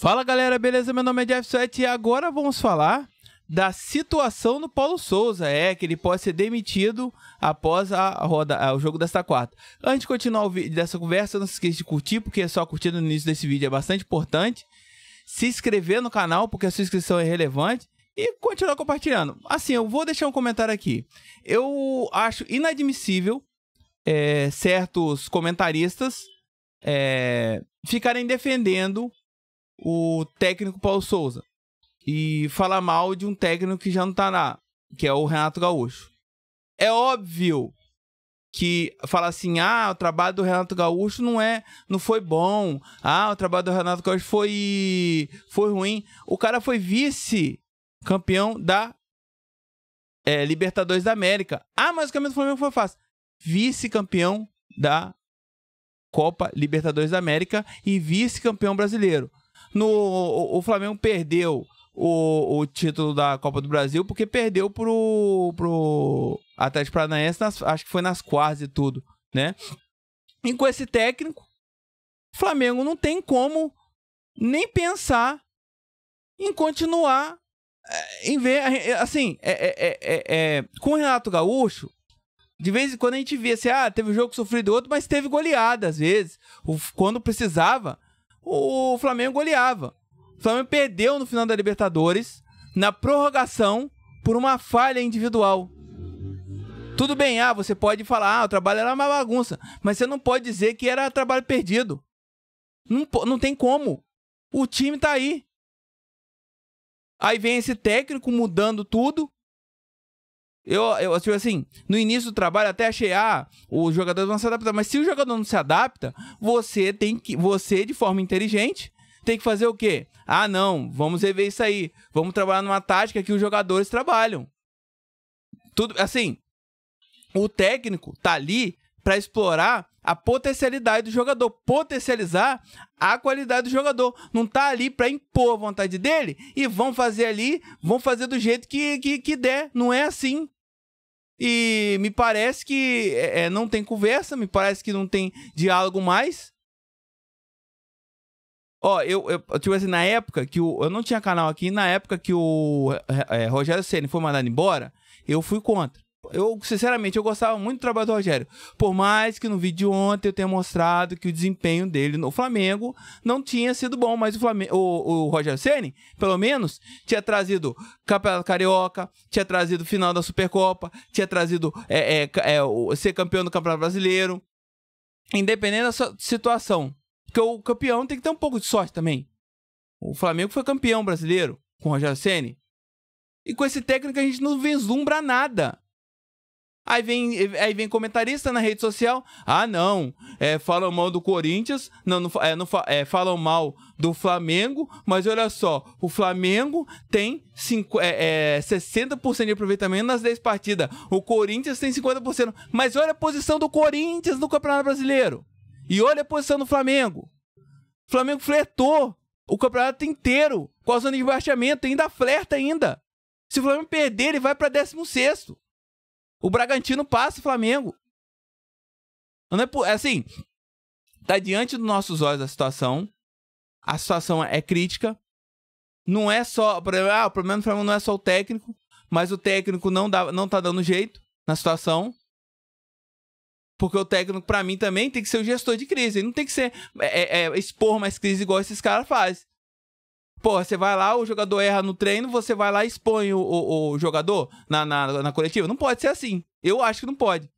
Fala galera, beleza? Meu nome é Jeff Sweat e agora vamos falar da situação do Paulo Souza. É, que ele pode ser demitido após a roda, o jogo desta quarta. Antes de continuar o vídeo dessa conversa, não se esqueça de curtir, porque só curtir no início desse vídeo é bastante importante. Se inscrever no canal, porque a sua inscrição é relevante e continuar compartilhando. Assim, eu vou deixar um comentário aqui. Eu acho inadmissível é, certos comentaristas é, ficarem defendendo o técnico Paulo Souza e falar mal de um técnico que já não tá lá, que é o Renato Gaúcho. É óbvio que fala assim: "Ah, o trabalho do Renato Gaúcho não é, não foi bom. Ah, o trabalho do Renato Gaúcho foi foi ruim. O cara foi vice campeão da é, Libertadores da América. Ah, mas o caminho do Flamengo foi fácil. Vice-campeão da Copa Libertadores da América e vice-campeão brasileiro. No, o, o Flamengo perdeu o, o, título da Copa do Brasil porque perdeu pro, pro Atlético Paranaense, nas, acho que foi nas quartas e tudo, né? E com esse técnico, o Flamengo não tem como nem pensar em continuar eh, em ver, eh, assim, é é, é, é, é, com o Renato Gaúcho, de vez em quando a gente via assim, ah, teve um jogo sofrido outro, mas teve goleada às vezes, quando precisava o Flamengo goleava. O Flamengo perdeu no final da Libertadores, na prorrogação, por uma falha individual. Tudo bem, ah, você pode falar, ah, o trabalho era uma bagunça, mas você não pode dizer que era trabalho perdido. Não, não tem como. O time tá aí. Aí vem esse técnico mudando tudo, eu, eu tipo assim, no início do trabalho até achei, ah, os jogadores vão se adaptar. Mas se o jogador não se adapta, você tem que. Você, de forma inteligente, tem que fazer o quê? Ah, não, vamos rever isso aí. Vamos trabalhar numa tática que os jogadores trabalham. Tudo assim, o técnico tá ali para explorar a potencialidade do jogador, potencializar a qualidade do jogador. Não tá ali para impor a vontade dele e vão fazer ali, vão fazer do jeito que, que, que der. Não é assim. E me parece que é, é, não tem conversa, me parece que não tem diálogo mais. Ó, eu, eu tipo assim, na época que o. Eu não tinha canal aqui, na época que o é, é Rogério Senna foi mandado embora, eu fui contra eu, sinceramente, eu gostava muito do trabalho do Rogério. Por mais que no vídeo de ontem eu tenha mostrado que o desempenho dele no Flamengo não tinha sido bom, mas o, Flamengo, o, o Rogério Ceni, pelo menos, tinha trazido Campeonato Carioca, tinha trazido final da Supercopa, tinha trazido é, é, é, ser campeão do Campeonato Brasileiro. Independente da situação. Porque o campeão tem que ter um pouco de sorte também. O Flamengo foi campeão brasileiro com o Rogério Ceni. E com esse técnico a gente não vislumbra nada. Aí vem, aí vem comentarista na rede social. Ah, não. É, falam mal do Corinthians. Não, não, é, não é, falam mal do Flamengo. Mas olha só, o Flamengo tem cinco, é, é, 60% de aproveitamento nas 10 partidas. O Corinthians tem 50%. Mas olha a posição do Corinthians no Campeonato Brasileiro. E olha a posição do Flamengo. O Flamengo flertou o campeonato inteiro com a zona de baixamento. Ainda flerta ainda. Se o Flamengo perder, ele vai para 16º. O Bragantino passa o Flamengo. Não é por... É assim, tá diante dos nossos olhos a situação. A situação é crítica. Não é só. Ah, o problema do Flamengo não é só o técnico, mas o técnico não, dá, não tá dando jeito na situação. Porque o técnico, para mim, também tem que ser o gestor de crise. Ele não tem que ser é, é, é expor mais crise igual esses caras fazem. Porra, você vai lá, o jogador erra no treino, você vai lá e expõe o, o, o jogador na, na, na coletiva. Não pode ser assim. Eu acho que não pode.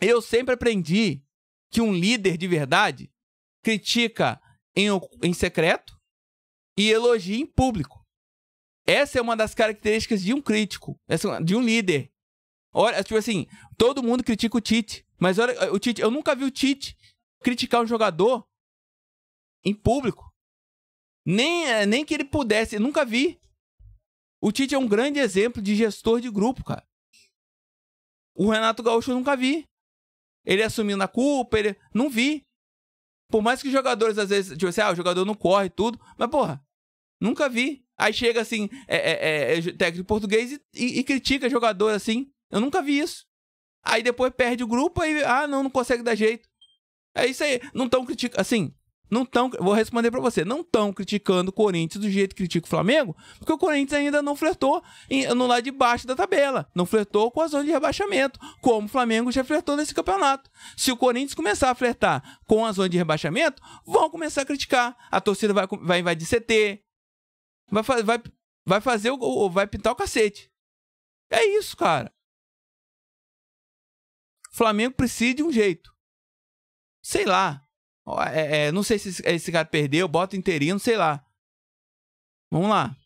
Eu sempre aprendi que um líder de verdade critica em, em secreto e elogia em público. Essa é uma das características de um crítico, é de um líder. Olha, tipo assim, todo mundo critica o Tite, mas olha, o Tite, eu nunca vi o Tite criticar um jogador em público. Nem, é, nem que ele pudesse, nunca vi. O Tite é um grande exemplo de gestor de grupo, cara. O Renato Gaúcho eu nunca vi. Ele assumindo a culpa, ele. Não vi. Por mais que os jogadores, às vezes, tipo assim, ah, o jogador não corre tudo. Mas, porra, nunca vi. Aí chega assim, é, é, é, é técnico português e, e, e, critica jogador assim. Eu nunca vi isso. Aí depois perde o grupo e, ah, não, não consegue dar jeito. É isso aí. Não tão criticando. Assim, não tão, vou responder para você, não estão criticando o Corinthians do jeito que critica o Flamengo, porque o Corinthians ainda não flertou no lado de baixo da tabela, não flertou com a zona de rebaixamento, como o Flamengo já flertou nesse campeonato. Se o Corinthians começar a flertar com a zona de rebaixamento, vão começar a criticar. A torcida vai, vai invadir CT, vai, vai, vai fazer o, vai pintar o cacete. É isso, cara. O Flamengo precisa de um jeito. Sei lá, é, é, não sei se esse cara perdeu, bota interino, sei lá. Vamos lá.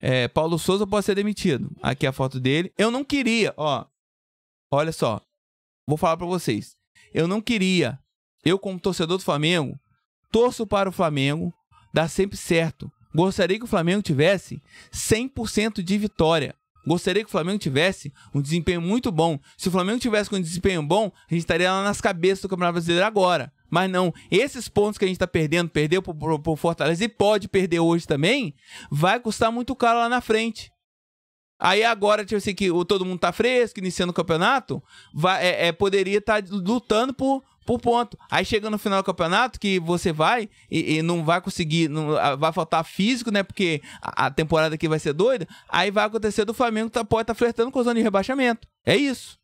É, Paulo Souza pode ser demitido. Aqui a foto dele. Eu não queria, ó. Olha só. Vou falar para vocês. Eu não queria. Eu, como torcedor do Flamengo, torço para o Flamengo dar sempre certo. Gostaria que o Flamengo tivesse 100% de vitória. Gostaria que o Flamengo tivesse um desempenho muito bom. Se o Flamengo tivesse com um desempenho bom, a gente estaria lá nas cabeças do Campeonato Brasileiro agora. Mas não, esses pontos que a gente está perdendo, perdeu por Fortaleza e pode perder hoje também, vai custar muito caro lá na frente. Aí agora, tipo assim, que todo mundo tá fresco, iniciando o campeonato, vai, é, é poderia estar tá lutando por por ponto. Aí chega no final do campeonato que você vai e, e não vai conseguir, não, ah, vai faltar físico, né? Porque a, a, temporada aqui vai ser doida. Aí vai acontecer do Flamengo tá, pode estar tá flertando com a zona de rebaixamento. É isso.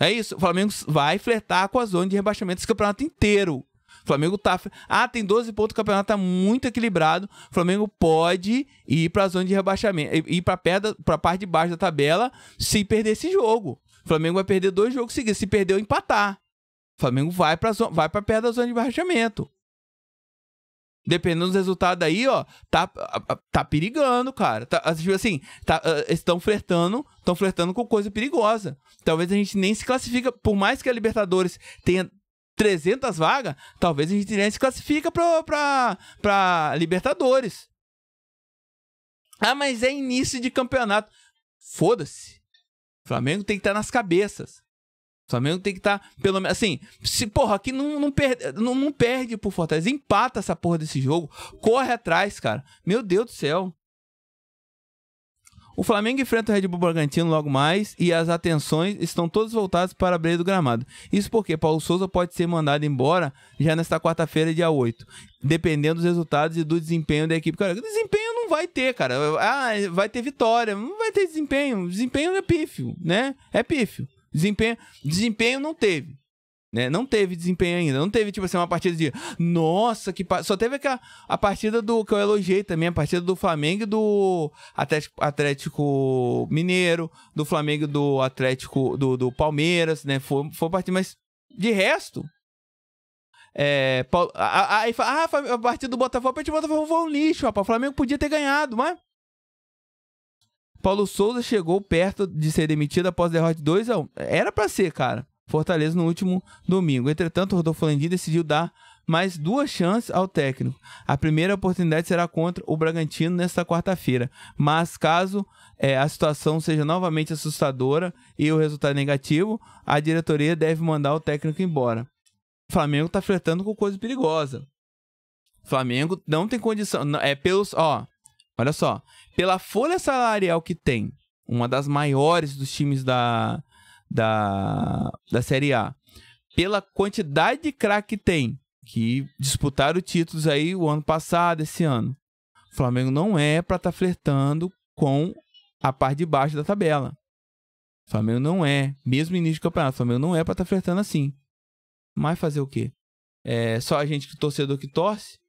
É isso. O Flamengo vai flertar com a zona de rebaixamento esse campeonato inteiro. O Flamengo tá. Ah, tem 12 pontos, o campeonato tá muito equilibrado. O Flamengo pode ir para a zona de rebaixamento, ir para perda, para parte de baixo da tabela, se perder esse jogo. O Flamengo vai perder dois jogos seguidos, se perder ou empatar. O Flamengo vai para vai para perto da zona de rebaixamento. Dependendo dos resultados aí, ó, tá, tá perigando, cara. Tá, tipo assim, tá, ah, estão flertando, estão flertando com coisa perigosa. Talvez a gente nem se classifica, por mais que a Libertadores tenha 300 vagas, talvez a gente nem se classifica pra, para Libertadores. Ah, mas é início de campeonato. Foda-se. Flamengo tem que estar tá nas cabeças. O Flamengo tem que estar, tá, pelo menos. Assim, se, porra, aqui não, não, perde, não, não perde por Fortaleza. Empata essa porra desse jogo. Corre atrás, cara. Meu Deus do céu. O Flamengo enfrenta o Red Bull Bragantino logo mais e as atenções estão todas voltadas para a beira do gramado. Isso porque Paulo Souza pode ser mandado embora já nesta quarta-feira, dia 8, dependendo dos resultados e do desempenho da equipe. Cara, desempenho não vai ter, cara. Ah, vai ter vitória, não vai ter desempenho. Desempenho é pífio, né? É pífio. Desempenho, desempenho não teve. Né? Não teve desempenho ainda. Não teve, tipo assim, uma partida de. Nossa, que. Pa... Só teve aquela, a partida do. Que eu elogiei também. A partida do Flamengo e do Atlético, Atlético Mineiro. Do Flamengo do Atlético. Do, do Palmeiras, né? Foi, foi partida. Mas de resto. É. Ah, a partida do Botafogo. A partida do Botafogo foi um lixo, rapaz. O Flamengo podia ter ganhado, mas. Paulo Souza chegou perto de ser demitido após derrota de 2 a 1. Era para ser, cara. Fortaleza no último domingo. Entretanto, Rodolfo Landim decidiu dar mais duas chances ao técnico. A primeira oportunidade será contra o Bragantino nesta quarta-feira. Mas caso é, a situação seja novamente assustadora e o resultado negativo, a diretoria deve mandar o técnico embora. O Flamengo está flertando com coisa perigosa. O Flamengo não tem condição. É pelos. Ó, Olha só, pela folha salarial que tem, uma das maiores dos times da, da, da Série A, pela quantidade de craque que tem, que disputaram títulos aí o ano passado, esse ano. O Flamengo não é para estar tá flertando com a parte de baixo da tabela. O Flamengo não é, mesmo início do campeonato, o Flamengo não é para estar tá flertando assim. Mas fazer o quê? É só a gente que torcedor que torce?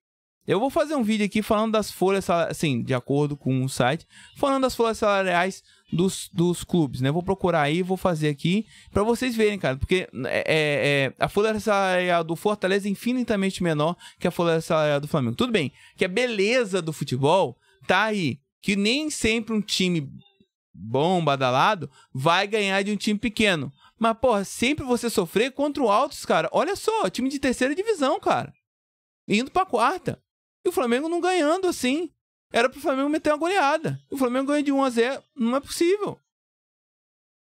Eu vou fazer um vídeo aqui falando das folhas, assim, de acordo com o site, falando das folhas salariais dos, dos clubes, né? Vou procurar aí, vou fazer aqui, para vocês verem, cara, porque é, é, é, a folha salarial do Fortaleza é infinitamente menor que a folha salarial do Flamengo. Tudo bem, que a beleza do futebol tá aí, que nem sempre um time bom, badalado, vai ganhar de um time pequeno. Mas, porra, sempre você sofrer contra o Altos, cara. Olha só, time de terceira divisão, cara. Indo pra quarta. E o Flamengo não ganhando assim. Era pro Flamengo meter uma goleada. O Flamengo ganha de 1 a 0. Não é possível.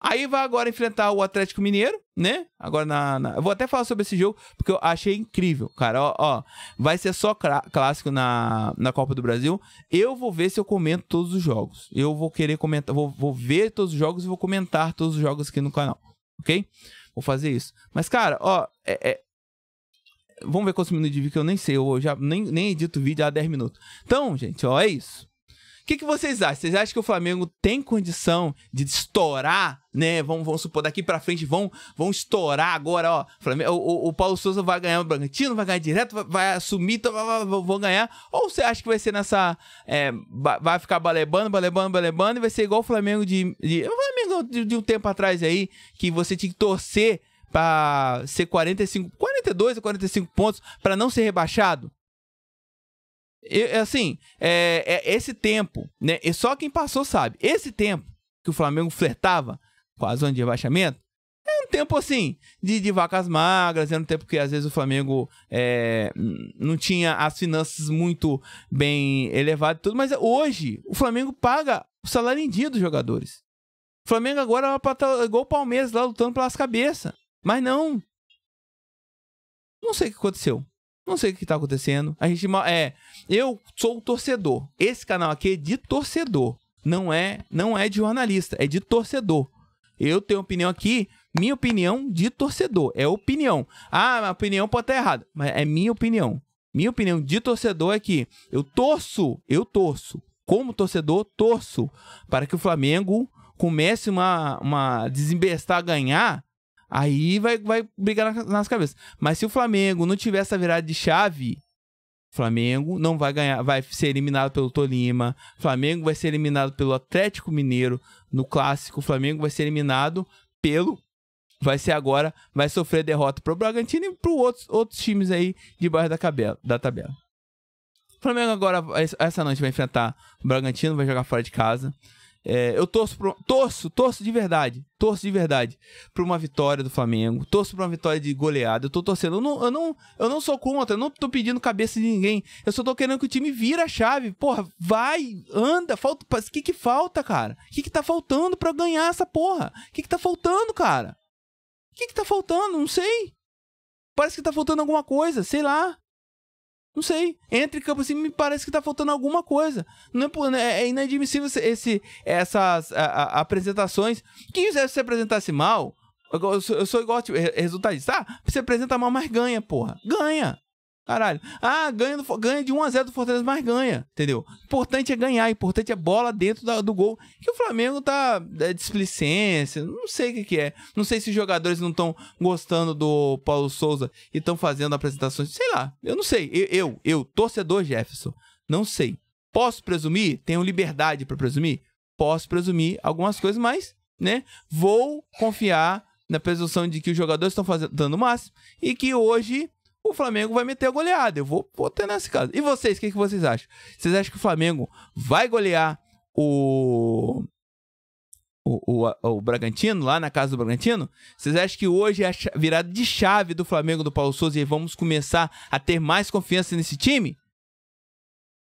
Aí vai agora enfrentar o Atlético Mineiro, né? Agora na, na... Eu vou até falar sobre esse jogo, porque eu achei incrível, cara. Ó, ó vai ser só clássico na, na Copa do Brasil. Eu vou ver se eu comento todos os jogos. Eu vou querer comentar, vou, vou ver todos os jogos e vou comentar todos os jogos aqui no canal, ok? Vou fazer isso. Mas, cara, ó, é, é, Vamos ver quantos minutos de vídeo que eu nem sei. Eu já nem, nem edito vídeo há 10 minutos. Então, gente, ó, é isso. O que, que vocês acham? Vocês acham que o Flamengo tem condição de estourar, né? Vamos, vamos supor, daqui pra frente vão, vão estourar agora, ó. Flamengo, o, o Paulo Souza vai ganhar o Bragantino, vai ganhar direto, vai, vai assumir, então, vai, vai, vão ganhar. Ou você acha que vai ser nessa. É, vai ficar balebando, balebando, balebando, e vai ser igual o Flamengo de. de o Flamengo de, de um tempo atrás aí, que você tinha que torcer para ser 45, 42 a 45 pontos para não ser rebaixado? Eu, é assim, é, é, esse tempo, né? E só quem passou sabe. Esse tempo que o Flamengo flertava com a zona de rebaixamento é um tempo assim de, de vacas magras, era é um tempo que às vezes o Flamengo é, não tinha as finanças muito bem elevadas e tudo, mas hoje o Flamengo paga o salário em dia dos jogadores. O Flamengo agora é igual o Palmeiras lá lutando pelas cabeças. Mas não. Não sei o que aconteceu. Não sei o que está acontecendo. A gente é, eu sou um torcedor. Esse canal aqui é de torcedor, não é, não é de jornalista, é de torcedor. Eu tenho opinião aqui, minha opinião de torcedor, é opinião. Ah, a opinião pode estar errada, mas é minha opinião. Minha opinião de torcedor é que eu torço, eu torço. Como torcedor, torço para que o Flamengo comece uma, uma desembestar a ganhar Aí vai, vai brigar nas, nas cabeças. Mas se o Flamengo não tiver essa virada de chave, Flamengo não vai ganhar, vai ser eliminado pelo Tolima. Flamengo vai ser eliminado pelo Atlético Mineiro no clássico. Flamengo vai ser eliminado pelo vai ser agora, vai sofrer derrota pro Bragantino e pro outros, outros times aí de da, da tabela. O Flamengo agora essa noite vai enfrentar o Bragantino, vai jogar fora de casa. É, eu torço, pro, torço, torço de verdade, torço de verdade para uma vitória do Flamengo, torço para uma vitória de goleada. Eu tô torcendo, eu não, eu não, eu não sou contra, eu não tô pedindo cabeça de ninguém. Eu só tô querendo que o time vira a chave. Porra, vai, anda, falta, o que que falta, cara? O que que tá faltando para ganhar essa porra? O que que tá faltando, cara? O que que tá faltando? Não sei. Parece que tá faltando alguma coisa, sei lá. Não sei. Entre campo assim, me parece que tá faltando alguma coisa. Não é, né, é inadmissível esse, essas a, a, apresentações. Que se apresentasse mal, eu sou, eu sou igual, tipo, resultadista. Ah, você apresenta mal, mas ganha, porra. Ganha. Caralho. Ah, ganha, do, ganha de 1x0 do Fortaleza, mas ganha. Entendeu? Importante é ganhar, importante é bola dentro da, do gol. Que o Flamengo tá é, displicência, não sei o que, que, é. Não sei se os jogadores não estão gostando do Paulo Souza e estão fazendo apresentações. Sei lá, eu não sei. Eu, eu, eu, torcedor Jefferson, não sei. Posso presumir? Tenho liberdade para presumir? Posso presumir algumas coisas, mas, né? Vou confiar na presunção de que os jogadores estão dando o máximo e que hoje o Flamengo vai meter a goleada. Eu vou botar nesse caso. E vocês, o que, que vocês acham? Vocês acham que o Flamengo vai golear o. O, o, o Bragantino, lá na casa do Bragantino, vocês acham que hoje é a virada de chave do Flamengo do Paulo Souza e vamos começar a ter mais confiança nesse time?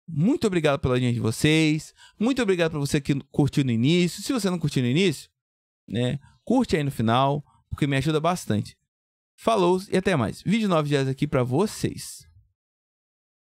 Muito obrigado pela linha de vocês. Muito obrigado pra você que curtiu no início. Se você não curtiu no início, né, curte aí no final, porque me ajuda bastante. Falou e até mais. Vídeo 9 dias aqui para vocês.